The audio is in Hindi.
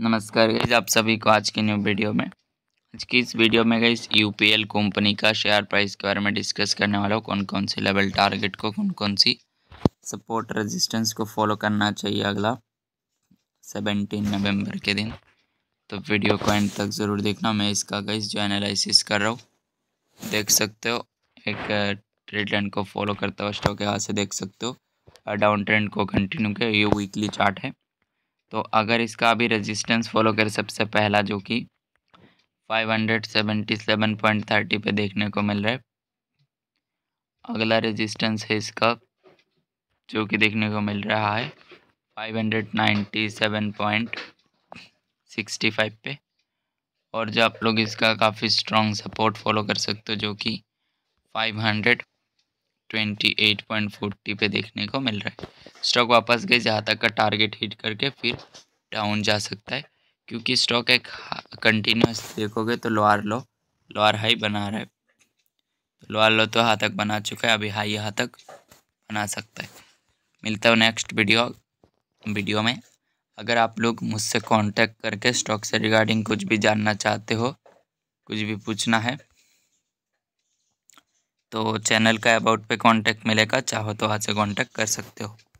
नमस्कार गईज आप सभी को आज की न्यू वीडियो में आज की इस वीडियो में पी एल कंपनी का शेयर प्राइस के बारे में डिस्कस करने वाला हूँ कौन कौन सी लेवल टारगेट को कौन कौन सी सपोर्ट रेजिस्टेंस को फॉलो करना चाहिए अगला सेवेंटीन नवंबर के दिन तो वीडियो को एंड तक ज़रूर देखना मैं इसका गई जो एनालिसिस कर रहा हूँ देख सकते हो एक ट्रेड को फॉलो करता हुआ स्टॉक यहाँ से देख सकते हो डाउन ट्रेंड को कंटिन्यू किया ये वीकली चार्ट है तो अगर इसका अभी रेजिस्टेंस फॉलो करें सबसे पहला जो कि 577.30 पे देखने को मिल रहा है अगला रेजिस्टेंस है इसका जो कि देखने को मिल रहा है 597.65 पे और जो आप लोग इसका काफ़ी स्ट्रॉन्ग सपोर्ट फॉलो कर सकते हो जो कि 528.40 पे देखने को मिल रहा है स्टॉक वापस गए जहाँ तक का टारगेट हिट करके फिर डाउन जा सकता है क्योंकि स्टॉक एक कंटिन्यूस देखोगे तो लोअर लो लोअर हाई बना रहा है लोअर लो तो यहाँ तक बना चुका है अभी हाई यहाँ तक बना सकता है मिलता हूँ नेक्स्ट वीडियो वीडियो में अगर आप लोग मुझसे कांटेक्ट करके स्टॉक से रिगार्डिंग कुछ भी जानना चाहते हो कुछ भी पूछना है तो चैनल का अबाउट पे कांटेक्ट मिलेगा चाहो तो वहाँ से कॉन्टैक्ट कर सकते हो